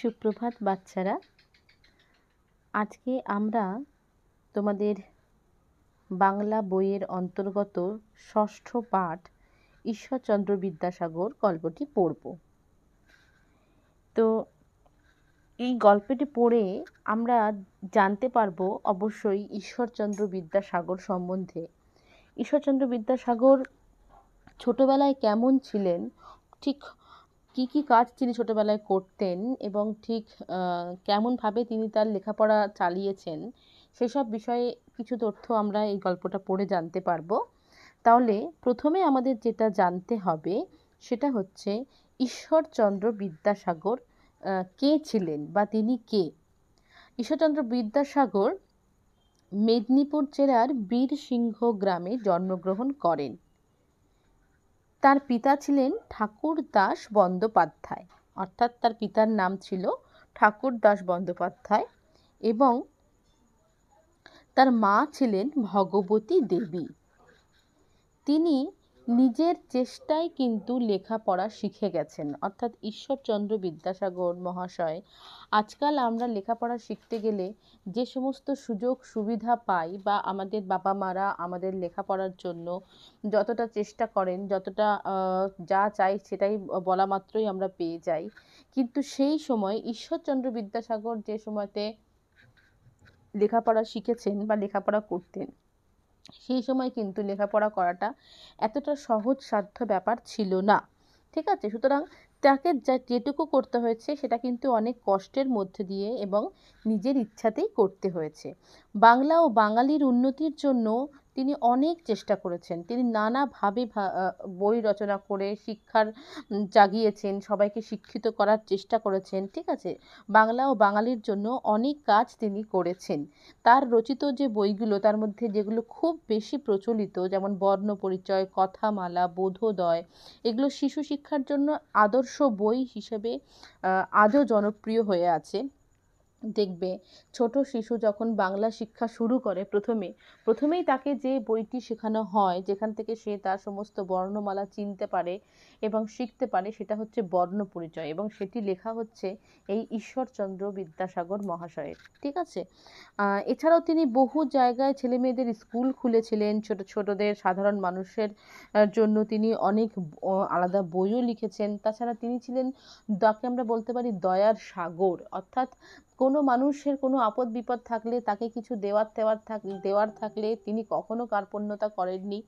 সুপ্রভাত বাচ্চারা আজকে আমরা তোমাদের বাংলা বইয়ের অন্তর্গত ষষ্ঠ পাঠ ঈশ্বরচন্দ্র বিদ্যাসাগর গল্পটি পড়ব তো এই গল্পটি পড়ে আমরা জানতে পারবো অবশ্যই ঈশ্বরচন্দ্র বিদ্যাসাগর সম্বন্ধে ঈশ্বরচন্দ্র বিদ্যাসাগর ছোটবেলায় কেমন ছিলেন ঠিক কি কি কাজ তিনি ছোটোবেলায় করতেন এবং ঠিক কেমনভাবে তিনি তার লেখাপড়া চালিয়েছেন সেসব বিষয়ে কিছু তথ্য আমরা এই গল্পটা পড়ে জানতে পারবো তাহলে প্রথমে আমাদের যেটা জানতে হবে সেটা হচ্ছে ঈশ্বরচন্দ্র বিদ্যাসাগর কে ছিলেন বা তিনি কে ঈশ্বরচন্দ্র বিদ্যাসাগর মেদিনীপুর জেলার বীরসিংহ গ্রামে জন্মগ্রহণ করেন তার পিতা ছিলেন ঠাকুরদাস বন্দ্যোপাধ্যায় অর্থাৎ তার পিতার নাম ছিল ঠাকুরদাস বন্দ্যোপাধ্যায় এবং তার মা ছিলেন ভগবতী দেবী তিনি নিজের চেষ্টায় কিন্তু লেখাপড়া শিখে গেছেন অর্থাৎ ঈশ্বরচন্দ্র বিদ্যাসাগর মহাশয় আজকাল আমরা লেখাপড়া শিখতে গেলে যে সমস্ত সুযোগ সুবিধা পাই বা আমাদের বাবা মারা আমাদের লেখাপড়ার জন্য যতটা চেষ্টা করেন যতটা যা চাই সেটাই বলা মাত্রই আমরা পেয়ে যাই কিন্তু সেই সময় ঈশ্বরচন্দ্র বিদ্যাসাগর যে সময়তে লেখাপড়া শিখেছেন বা লেখাপড়া করতেন সেই সময় কিন্তু লেখাপড়া করাটা এতটা সহজ সাধ্য ব্যাপার ছিল না ঠিক আছে সুতরাং তাকে যা যেটুকু করতে হয়েছে সেটা কিন্তু অনেক কষ্টের মধ্যে দিয়ে এবং নিজের ইচ্ছাতেই করতে হয়েছে বাংলা ও বাঙালির উন্নতির জন্য তিনি অনেক চেষ্টা করেছেন তিনি নানাভাবে বই রচনা করে শিক্ষার জাগিয়েছেন সবাইকে শিক্ষিত করার চেষ্টা করেছেন ঠিক আছে বাংলা ও বাঙালির জন্য অনেক কাজ তিনি করেছেন তার রচিত যে বইগুলো তার মধ্যে যেগুলো খুব বেশি প্রচলিত যেমন বর্ণ পরিচয় কথামালা বোধোদয় এগুলো শিশু শিক্ষার জন্য আদর্শ বই হিসেবে আজও জনপ্রিয় হয়ে আছে দেখবে ছোট শিশু যখন বাংলা শিক্ষা শুরু করে প্রথমে প্রথমেই তাকে যে বইটি শেখানো হয় যেখান থেকে সে তার সমস্ত বর্ণমালা চিনতে পারে এবং শিখতে পারে সেটা হচ্ছে বর্ণ পরিচয় এবং সেটি লেখা হচ্ছে এই ঈশ্বরচন্দ্র বিদ্যাসাগর মহাশয়ের ঠিক আছে এছাড়াও তিনি বহু জায়গায় ছেলে মেয়েদের স্কুল খুলেছিলেন ছোট ছোটদের সাধারণ মানুষের জন্য তিনি অনেক আলাদা বইও লিখেছেন তাছাড়া তিনি ছিলেন যাকে আমরা বলতে পারি দয়ার সাগর অর্থাৎ কোনো মানুষের কোনো আপদ বিপদ থাকলে তাকে কিছু দেওয়ার তেওয়ার থাক দেওয়ার থাকলে তিনি কখনো কার্পণ্যতা করেননি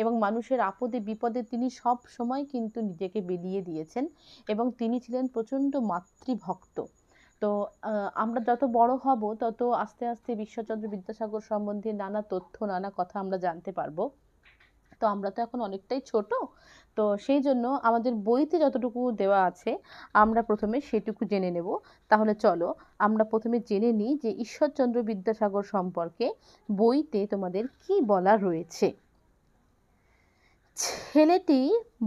এবং মানুষের আপদে বিপদে তিনি সব সময় কিন্তু নিজেকে বেরিয়ে দিয়েছেন এবং তিনি ছিলেন প্রচণ্ড মাতৃভক্ত তো আমরা যত বড় হব তত আস্তে আস্তে ঈশ্বরচন্দ্র বিদ্যাসাগর সম্বন্ধে নানা তথ্য নানা কথা আমরা জানতে পারবো তো আমরা তো এখন অনেকটাই ছোট তো সেই জন্য আমাদের বইতে যতটুকু দেওয়া আছে আমরা প্রথমে সেটুকু জেনে নেব তাহলে চলো আমরা প্রথমে জেনে নিই যে ঈশ্বরচন্দ্র বিদ্যাসাগর সম্পর্কে বইতে তোমাদের কি বলা রয়েছে ছেলেটি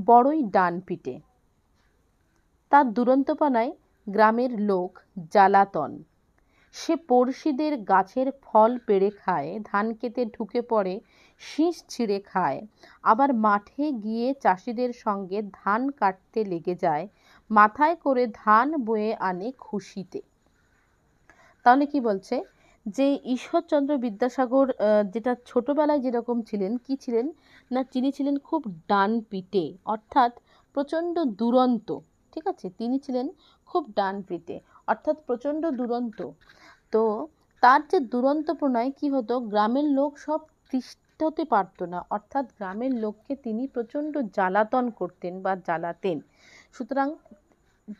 বড়ই ডান পিটে তার দুরন্তপনায় গ্রামের লোক জ্বালাতন সে পড়শিদের গাছের ফল পেড়ে খায় ধান খেতে ঢুকে পড়ে শীষ ছিঁড়ে খায় আবার মাঠে গিয়ে চাষিদের সঙ্গে ধান কাটতে লেগে যায় মাথায় করে ধান বয়ে আনে খুশিতে তাহলে কি বলছে যে ঈশ্বরচন্দ্র বিদ্যাসাগর যেটা ছোটবেলায় যেরকম ছিলেন কি ছিলেন না তিনি ছিলেন খুব ডান পিটে অর্থাৎ প্রচণ্ড দুরন্ত ঠিক আছে তিনি ছিলেন খুব ডানপিটে অর্থাৎ প্রচণ্ড দুরন্ত তো তার যে দুরন্ত প্রণয় কী হতো গ্রামের লোক সব তৃষ্ঠতে হতে পারতো না অর্থাৎ গ্রামের লোককে তিনি প্রচণ্ড জ্বালাতন করতেন বা জ্বালাতেন সুতরাং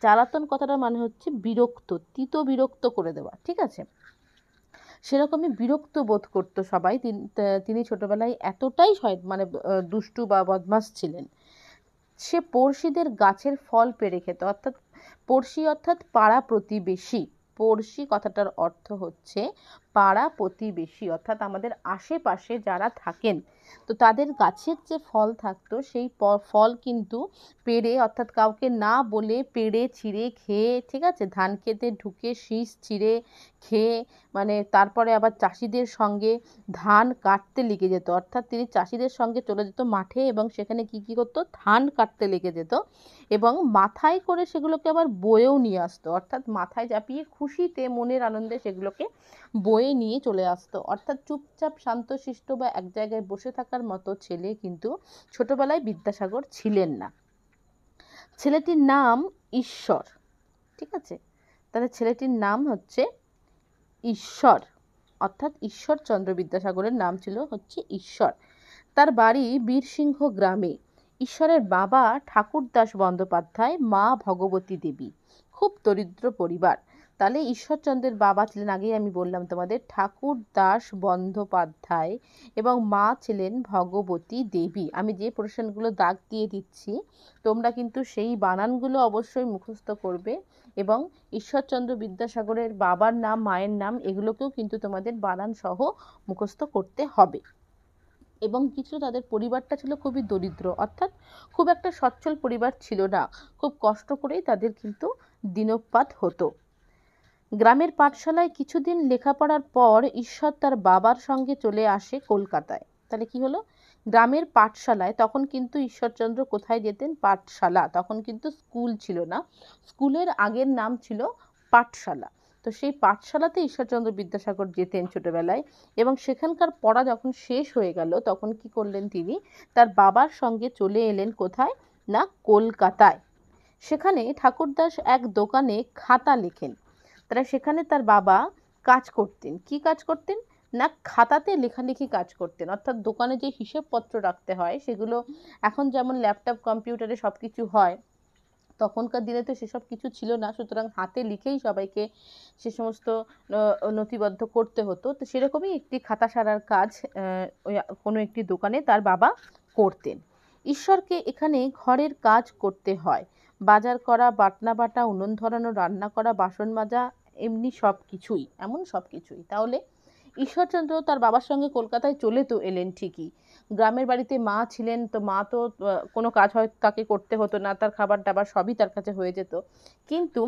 জ্বালাতন কথাটা মানে হচ্ছে বিরক্ত তিত বিরক্ত করে দেওয়া ঠিক আছে সেরকমই বিরক্ত বোধ করতো সবাই তিনি ছোটোবেলায় এতটাই মানে দুষ্টু বা বদমাস ছিলেন সে পড়শিদের গাছের ফল পেড়ে খেত অর্থাৎ পড়শি অর্থাৎ পাড়া প্রতিবেশী পড়শি কথাটার অর্থ হচ্ছে পাড়া প্রতিবেশী অর্থাৎ আমাদের আশেপাশে যারা থাকেন তো তাদের গাছের যে ফল থাকতো সেই ফল কিন্তু পেড়ে অর্থাৎ কাউকে না বলে পেড়ে ছিঁড়ে খেয়ে ঠিক আছে ধান খেতে ঢুকে শীষ ছিঁড়ে খেয়ে মানে তারপরে আবার চাষিদের সঙ্গে ধান কাটতে লেগে যেত অর্থাৎ তিনি চাষিদের সঙ্গে চলে যেত মাঠে এবং সেখানে কি কি করতো ধান কাটতে লেগে যেত এবং মাথায় করে সেগুলোকে আবার বয়েও নিয়ে আসতো অর্থাৎ মাথায় চাপিয়ে খুশিতে মনের আনন্দে সেগুলোকে বয়ে বয়ে নিয়ে চলে আসতো অর্থাৎ চুপচাপ শান্তশিষ্ট বা এক জায়গায় বসে থাকার মতো ছেলে কিন্তু ছোটবেলায় বিদ্যাসাগর ছিলেন না ছেলেটির নাম ঈশ্বর ঠিক আছে তাহলে ছেলেটির নাম হচ্ছে ঈশ্বর অর্থাৎ ঈশ্বরচন্দ্র বিদ্যাসাগরের নাম ছিল হচ্ছে ঈশ্বর তার বাড়ি বীরসিংহ গ্রামে ঈশ্বরের বাবা ঠাকুরদাস বন্দ্যোপাধ্যায় মা ভগবতী দেবী খুব দরিদ্র পরিবার তাহলে ঈশ্বরচন্দ্রের বাবা ছিলেন আগেই আমি বললাম তোমাদের ঠাকুর দাস বন্দ্যোপাধ্যায় এবং মা ছিলেন ভগবতী দেবী আমি যে প্রশ্নগুলো দাগ দিয়ে দিচ্ছি তোমরা কিন্তু সেই বানানগুলো অবশ্যই মুখস্থ করবে এবং ঈশ্বরচন্দ্র বিদ্যাসাগরের বাবার নাম মায়ের নাম এগুলোকেও কিন্তু তোমাদের বানান সহ মুখস্থ করতে হবে এবং কিছু তাদের পরিবারটা ছিল খুবই দরিদ্র অর্থাৎ খুব একটা সচ্ছল পরিবার ছিল না খুব কষ্ট করেই তাদের কিন্তু দিনপাত হতো গ্রামের পাঠশালায় কিছুদিন লেখাপড়ার পর ঈশ্বর তার বাবার সঙ্গে চলে আসে কলকাতায় তাহলে কি হলো গ্রামের পাঠশালায় তখন কিন্তু ঈশ্বরচন্দ্র কোথায় যেতেন পাঠশালা তখন কিন্তু স্কুল ছিল না স্কুলের আগের নাম ছিল পাঠশালা তো সেই পাঠশালাতে ঈশ্বরচন্দ্র বিদ্যাসাগর যেতেন ছোটোবেলায় এবং সেখানকার পড়া যখন শেষ হয়ে গেল তখন কি করলেন তিনি তার বাবার সঙ্গে চলে এলেন কোথায় না কলকাতায় সেখানে ঠাকুরদাস এক দোকানে খাতা লেখেন তারা সেখানে তার বাবা কাজ করতেন কি কাজ করতেন না খাতাতে লেখালেখি কাজ করতেন অর্থাৎ দোকানে যে হিসেবপত্র রাখতে হয় সেগুলো এখন যেমন ল্যাপটপ কম্পিউটারে সব কিছু হয় তখনকার দিনে তো সেসব কিছু ছিল না সুতরাং হাতে লিখেই সবাইকে সে সমস্ত নথিবদ্ধ করতে হতো তো সেরকমই একটি খাতা সারার কাজ কোনো একটি দোকানে তার বাবা করতেন ঈশ্বরকে এখানে ঘরের কাজ করতে হয় বাজার করা বাটনা বাটা উনুন ধরানো রান্না করা বাসন মাজা এমনি সব কিছুই এমন সব কিছুই তাহলে ঈশ্বরচন্দ্র তার বাবার সঙ্গে কলকাতায় চলে তো এলেন ঠিকই গ্রামের বাড়িতে মা ছিলেন তো মা তো কোনো কাজ হয় তাকে করতে হতো না তার খাবার দাবার সবই তার কাছে হয়ে যেত কিন্তু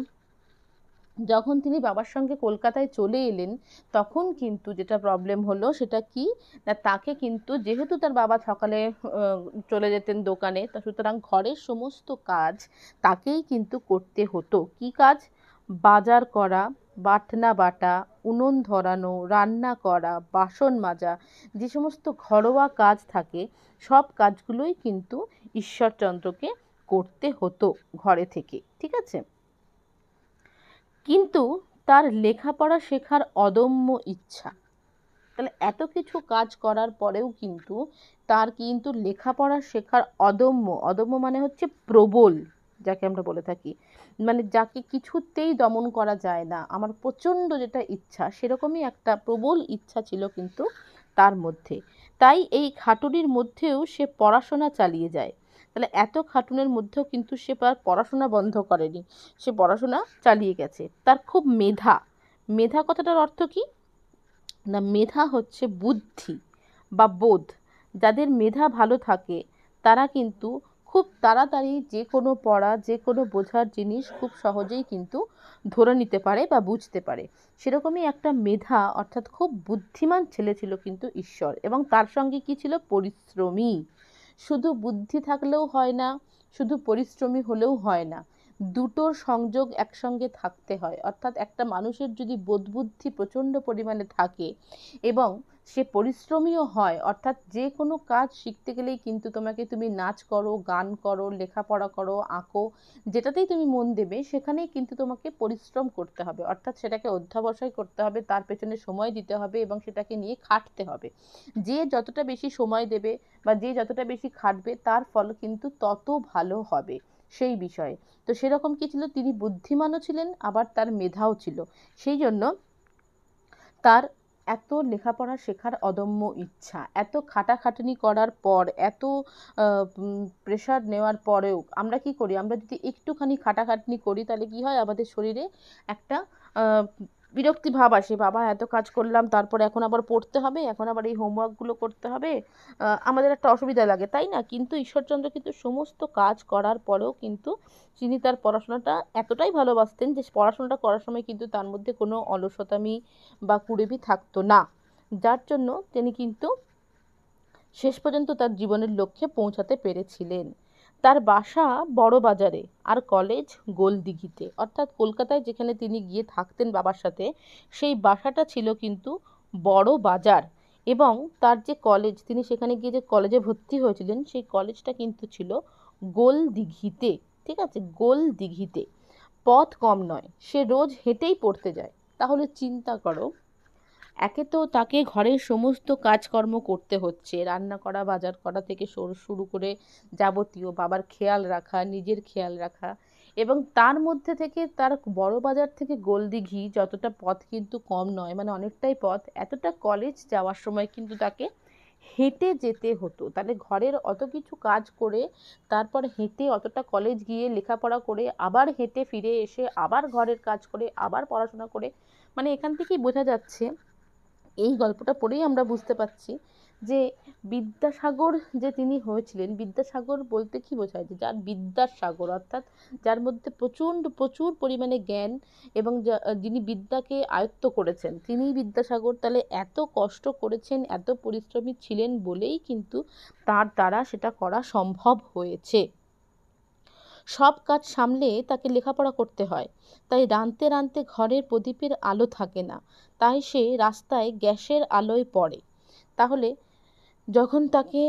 যখন তিনি বাবার সঙ্গে কলকাতায় চলে এলেন তখন কিন্তু যেটা প্রবলেম হলো সেটা কি না তাকে কিন্তু যেহেতু তার বাবা সকালে চলে যেতেন দোকানে তা সুতরাং ঘরের সমস্ত কাজ তাকেই কিন্তু করতে হতো কি কাজ বাজার করা বাটনা বাটা উনুন ধরানো রান্না করা বাসন মাজা যে সমস্ত ঘরোয়া কাজ থাকে সব কাজগুলোই কিন্তু ঈশ্বরচন্দ্রকে করতে হতো ঘরে থেকে ঠিক আছে কিন্তু তার লেখাপড়া শেখার অদম্য ইচ্ছা তাহলে এত কিছু কাজ করার পরেও কিন্তু তার কিন্তু লেখাপড়া শেখার অদম্য অদম্য মানে হচ্ছে প্রবল যাকে আমরা বলে থাকি মানে যাকে কিছুতেই দমন করা যায় না আমার প্রচণ্ড যেটা ইচ্ছা সেরকমই একটা প্রবল ইচ্ছা ছিল কিন্তু তার মধ্যে তাই এই খাটুরির মধ্যেও সে পড়াশোনা চালিয়ে যায় তাহলে এত খাটুনের মধ্যেও কিন্তু সে তার পড়াশোনা বন্ধ করেনি সে পড়াশোনা চালিয়ে গেছে তার খুব মেধা মেধা কথাটার অর্থ কী না মেধা হচ্ছে বুদ্ধি বা বোধ যাদের মেধা ভালো থাকে তারা কিন্তু খুব তাড়াতাড়ি যে কোনো পড়া যে কোনো বোঝার জিনিস খুব সহজেই কিন্তু ধরে নিতে পারে বা বুঝতে পারে সেরকমই একটা মেধা অর্থাৎ খুব বুদ্ধিমান ছেলে ছিল কিন্তু ঈশ্বর এবং তার সঙ্গে কী ছিল পরিশ্রমী শুধু বুদ্ধি থাকলেও হয় না শুধু পরিশ্রমী হলেও হয় না দুটোর সংযোগ একসঙ্গে থাকতে হয় অর্থাৎ একটা মানুষের যদি বোধবুদ্ধি প্রচণ্ড পরিমাণে থাকে এবং সে পরিশ্রমীও হয় অর্থাৎ যে কোনো কাজ শিখতে গেলেই কিন্তু তোমাকে তুমি নাচ করো গান করো লেখাপড়া করো আঁকো যেটাতেই তুমি মন দেবে সেখানেই কিন্তু তোমাকে পরিশ্রম করতে হবে অর্থাৎ সেটাকে অধ্যাবসায় করতে হবে তার পেছনে সময় দিতে হবে এবং সেটাকে নিয়ে খাটতে হবে যে যতটা বেশি সময় দেবে বা যে যতটা বেশি খাটবে তার ফল কিন্তু তত ভালো হবে সেই বিষয়ে তো সেরকম কি ছিল তিনি বুদ্ধিমানও ছিলেন আবার তার মেধাও ছিল সেই জন্য তার এত লেখাপড়া শেখার অদম্য ইচ্ছা এত খাটাখাটনি করার পর এত প্রেশার নেওয়ার পরেও আমরা কি করি আমরা যদি একটুখানি খাটাখাটনি করি তাহলে কি হয় আমাদের শরীরে একটা বিরক্তি ভাব আসে বাবা এত কাজ করলাম তারপর এখন আবার পড়তে হবে এখন আবার এই হোমওয়ার্কগুলো করতে হবে আমাদের একটা অসুবিধা লাগে তাই না কিন্তু ঈশ্বরচন্দ্র কিন্তু সমস্ত কাজ করার পরেও কিন্তু তিনি তার পড়াশোনাটা এতটাই ভালোবাসতেন যে পড়াশোনাটা করার সময় কিন্তু তার মধ্যে কোনো অলসতামি বা কুড়েবি থাকতো না যার জন্য তিনি কিন্তু শেষ পর্যন্ত তার জীবনের লক্ষ্যে পৌঁছাতে পেরেছিলেন তার বাসা বাজারে আর কলেজ গোলদিঘিতে অর্থাৎ কলকাতায় যেখানে তিনি গিয়ে থাকতেন বাবার সাথে সেই বাসাটা ছিল কিন্তু বড় বাজার এবং তার যে কলেজ তিনি সেখানে গিয়ে যে কলেজে ভর্তি হয়েছিলেন সেই কলেজটা কিন্তু ছিল গোলদিঘিতে ঠিক আছে গোলদিঘিতে পথ কম নয় সে রোজ হেঁটেই পড়তে যায় তাহলে চিন্তা করো একে তো তাকে ঘরের সমস্ত কাজকর্ম করতে হচ্ছে রান্না করা বাজার করা থেকে শুরু করে যাবতীয় বাবার খেয়াল রাখা নিজের খেয়াল রাখা এবং তার মধ্যে থেকে তার বড় বাজার থেকে গোলদিঘি যতটা পথ কিন্তু কম নয় মানে অনেকটাই পথ এতটা কলেজ যাওয়ার সময় কিন্তু তাকে হেঁটে যেতে হতো তাহলে ঘরের অত কিছু কাজ করে তারপর হেঁটে অতটা কলেজ গিয়ে লেখাপড়া করে আবার হেঁটে ফিরে এসে আবার ঘরের কাজ করে আবার পড়াশোনা করে মানে এখান থেকেই বোঝা যাচ্ছে এই গল্পটা পড়েই আমরা বুঝতে পারছি যে বিদ্যাসাগর যে তিনি হয়েছিলেন বিদ্যাসাগর বলতে কি বোঝায় যে যার বিদ্যার সাগর অর্থাৎ যার মধ্যে প্রচণ্ড প্রচুর পরিমাণে জ্ঞান এবং যিনি বিদ্যাকে আয়ত্ত করেছেন তিনিই বিদ্যাসাগর তাহলে এত কষ্ট করেছেন এত পরিশ্রমী ছিলেন বলেই কিন্তু তার দ্বারা সেটা করা সম্ভব হয়েছে সব কাজ সামলে তাকে লেখাপড়া করতে হয় তাই রাঁধতে রাঁধতে ঘরের প্রদীপের আলো থাকে না তাই সে রাস্তায় গ্যাসের আলোয় পড়ে তাহলে যখন তাকে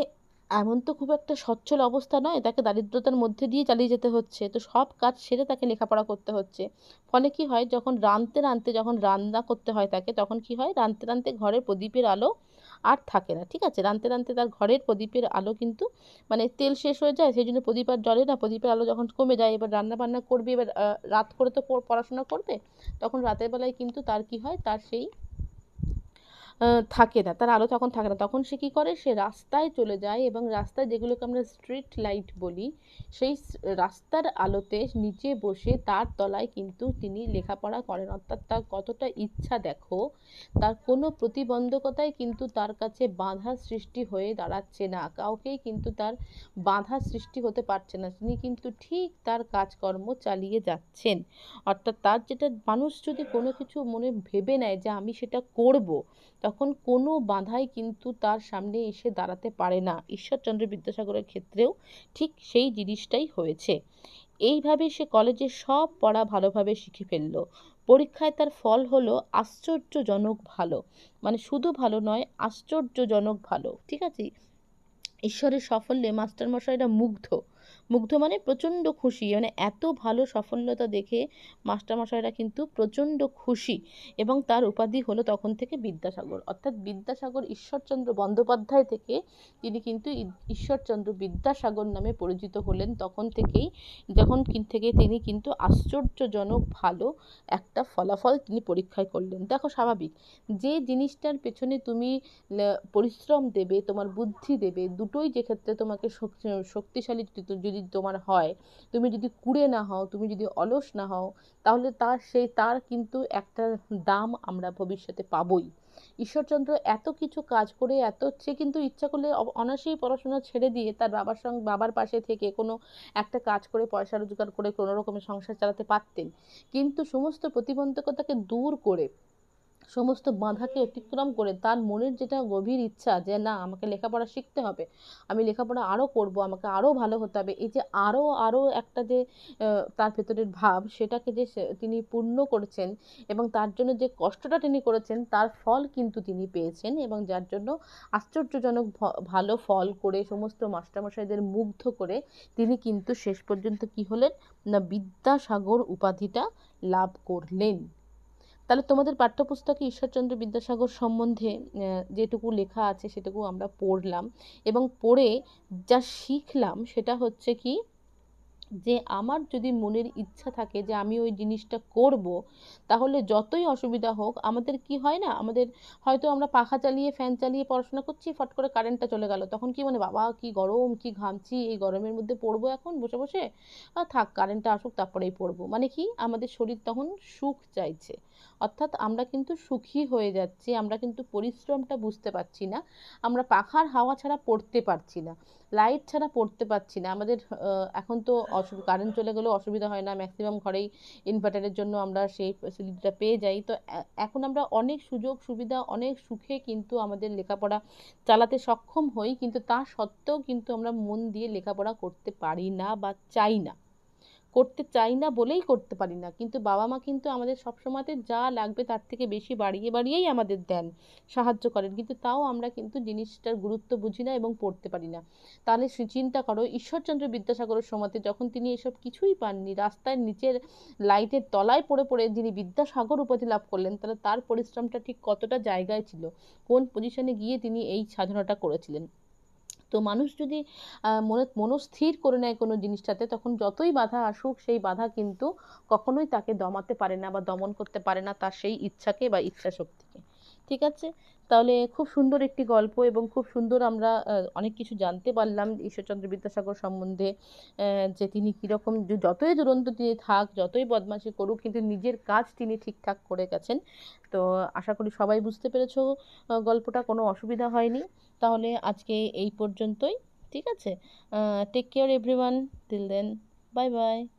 এমন তো খুব একটা সচ্ছল অবস্থা নয় তাকে দারিদ্রতার মধ্যে দিয়ে চালিয়ে যেতে হচ্ছে তো সব কাজ সেরে তাকে লেখাপড়া করতে হচ্ছে ফলে কি হয় যখন রাঁধতে রাঁধতে যখন রান্না করতে হয় তাকে তখন কি হয় রাঁধতে রাঁধতে ঘরের প্রদীপের আলো আর থাকে না ঠিক আছে রাঁধতে রাঁধতে তার ঘরের প্রদীপের আলো কিন্তু মানে তেল শেষ হয়ে যায় সেই জন্য প্রদীপ আর জলে না প্রদীপের আলো যখন কমে যায় এবার রান্না বান্না করবে এবার রাত করে তো পড়াশোনা করবে তখন রাতের বেলায় কিন্তু তার কি হয় তার সেই থাকে না তার আলো তখন থাকে না তখন সে কী করে সে রাস্তায় চলে যায় এবং রাস্তায় যেগুলোকে আমরা স্ট্রিট লাইট বলি সেই রাস্তার আলোতে নিচে বসে তার তলায় কিন্তু তিনি লেখাপড়া করেন অর্থাৎ তার কতটা ইচ্ছা দেখো তার কোনো প্রতিবন্ধকতায় কিন্তু তার কাছে বাধা সৃষ্টি হয়ে দাঁড়াচ্ছে না কাউকেই কিন্তু তার বাধা সৃষ্টি হতে পারছে না তিনি কিন্তু ঠিক তার কাজকর্ম চালিয়ে যাচ্ছেন অর্থাৎ তার যেটা মানুষ যদি কোনো কিছু মনে ভেবে নেয় যে আমি সেটা করব তখন কোনো বাধাই কিন্তু তার সামনে এসে দাঁড়াতে পারে না ঈশ্বরচন্দ্র বিদ্যাসাগরের ক্ষেত্রেও ঠিক সেই জিনিসটাই হয়েছে এইভাবে সে কলেজে সব পড়া ভালোভাবে শিখে ফেলল পরীক্ষায় তার ফল হলো আশ্চর্যজনক ভালো মানে শুধু ভালো নয় আশ্চর্যজনক ভালো ঠিক আছে ঈশ্বরের সাফল্যে মাস্টারমশাইরা মুগ্ধ মুগ্ধ মানে প্রচণ্ড খুশি মানে এত ভালো সফলতা দেখে মাস্টারমশাইরা কিন্তু প্রচণ্ড খুশি এবং তার উপাধি হলো তখন থেকে বিদ্যাসাগর অর্থাৎ বিদ্যাসাগর ঈশ্বরচন্দ্র বন্দ্যোপাধ্যায় থেকে তিনি কিন্তু ঈশ্বরচন্দ্র বিদ্যাসাগর নামে পরিচিত হলেন তখন থেকেই যখন থেকে তিনি কিন্তু আশ্চর্যজনক ভালো একটা ফলাফল তিনি পরীক্ষায় করলেন দেখো স্বাভাবিক যে জিনিসটার পেছনে তুমি পরিশ্রম দেবে তোমার বুদ্ধি দেবে দুটোই যে ক্ষেত্রে তোমাকে শক্তিশালী যদি যদি তোমার হয় তুমি যদি কুড়ে না হও তুমি যদি অলস না হও তাহলে তার সেই তার কিন্তু একটা দাম আমরা ভবিষ্যতে পাবই ঈশ্বরচন্দ্র এত কিছু কাজ করে এত সে কিন্তু ইচ্ছা করলে অনায়াসেই পড়াশোনা ছেড়ে দিয়ে তার বাবার সঙ্গে বাবার পাশে থেকে কোনো একটা কাজ করে পয়সা রোজগার করে কোনো রকমের সংসার চালাতে পারতেন কিন্তু সমস্ত প্রতিবন্ধকতাকে দূর করে সমস্ত বাধাকে অতিক্রম করে তার মনের যেটা গভীর ইচ্ছা যে না আমাকে লেখাপড়া শিখতে হবে আমি লেখাপড়া আরও করব আমাকে আরও ভালো হতে হবে এই যে আরও আরও একটা যে তার ভেতরের ভাব সেটাকে যে তিনি পূর্ণ করেছেন এবং তার জন্য যে কষ্টটা তিনি করেছেন তার ফল কিন্তু তিনি পেয়েছেন এবং যার জন্য আশ্চর্যজনক ভালো ফল করে সমস্ত মাস্টারমশাইদের মুগ্ধ করে তিনি কিন্তু শেষ পর্যন্ত কি হলেন না বিদ্যাসাগর উপাধিটা লাভ করলেন তাহলে তোমাদের পাঠ্যপুস্তকে ঈশ্বরচন্দ্র বিদ্যাসাগর সম্বন্ধে যেটুকু লেখা আছে সেটুকু আমরা পড়লাম এবং পড়ে যা শিখলাম সেটা হচ্ছে কি যে আমার যদি মনের ইচ্ছা থাকে যে আমি ওই জিনিসটা করব তাহলে যতই অসুবিধা হোক আমাদের কি হয় না আমাদের হয়তো আমরা পাখা চালিয়ে ফ্যান চালিয়ে পড়াশোনা করছি ফট করে কারেন্টটা চলে গেল তখন কি মানে বাবা কি গরম কি ঘামছি এই গরমের মধ্যে পড়বো এখন বসে বসে থাক কারেন্টটা আসুক তারপরেই পড়বো মানে কি আমাদের শরীর তখন সুখ চাইছে অর্থাৎ আমরা কিন্তু সুখী হয়ে যাচ্ছি আমরা কিন্তু পরিশ্রমটা বুঝতে পারছি না আমরা পাখার হাওয়া ছাড়া পড়তে পারছি না লাইট ছাড়া পড়তে পারছি না আমাদের এখন তো অসুবিধা কারেন্ট চলে গেলেও অসুবিধা হয় না ম্যাক্সিমাম ঘরেই ইনভার্টারের জন্য আমরা সেই ফেসিলিটিটা পেয়ে যাই তো এখন আমরা অনেক সুযোগ সুবিধা অনেক সুখে কিন্তু আমাদের লেখাপড়া চালাতে সক্ষম হই কিন্তু তা সত্ত্বেও কিন্তু আমরা মন দিয়ে লেখাপড়া করতে পারি না বা চাই না করতে চাই না বলেই করতে পারি না কিন্তু বাবা মা কিন্তু আমাদের সবসময়তে যা লাগবে তার থেকে বেশি বাড়িয়ে বাড়িয়েই আমাদের দেন সাহায্য করেন কিন্তু তাও আমরা কিন্তু জিনিসটার গুরুত্ব বুঝি না এবং পড়তে পারি না তাহলে চিন্তা করো ঈশ্বরচন্দ্র বিদ্যাসাগরের সময়তে যখন তিনি এসব কিছুই পাননি রাস্তার নিচের লাইটের তলায় পড়ে পড়ে যিনি বিদ্যাসাগর উপাধি লাভ করলেন তাহলে তার পরিশ্রমটা ঠিক কতটা জায়গায় ছিল কোন পজিশনে গিয়ে তিনি এই সাধনাটা করেছিলেন তো মানুষ যদি মনে মনস্থির করে নেয় কোনো জিনিসটাতে তখন যতই বাধা আসুক সেই বাধা কিন্তু কখনোই তাকে দমাতে পারে না বা দমন করতে পারে না তার সেই ইচ্ছাকে বা ইচ্ছা শক্তিকে ঠিক আছে তাহলে খুব সুন্দর একটি গল্প এবং খুব সুন্দর আমরা অনেক কিছু জানতে পারলাম ঈশ্বরচন্দ্র বিদ্যাসাগর সম্বন্ধে যে তিনি কীরকম যতই দুরন্ত তিনি থাক যতই বদমাশি করুক কিন্তু নিজের কাজ তিনি ঠিকঠাক করে গেছেন তো আশা করি সবাই বুঝতে পেরেছ গল্পটা কোনো অসুবিধা হয়নি তাহলে আজকে এই পর্যন্তই ঠিক আছে take care everyone till then bye by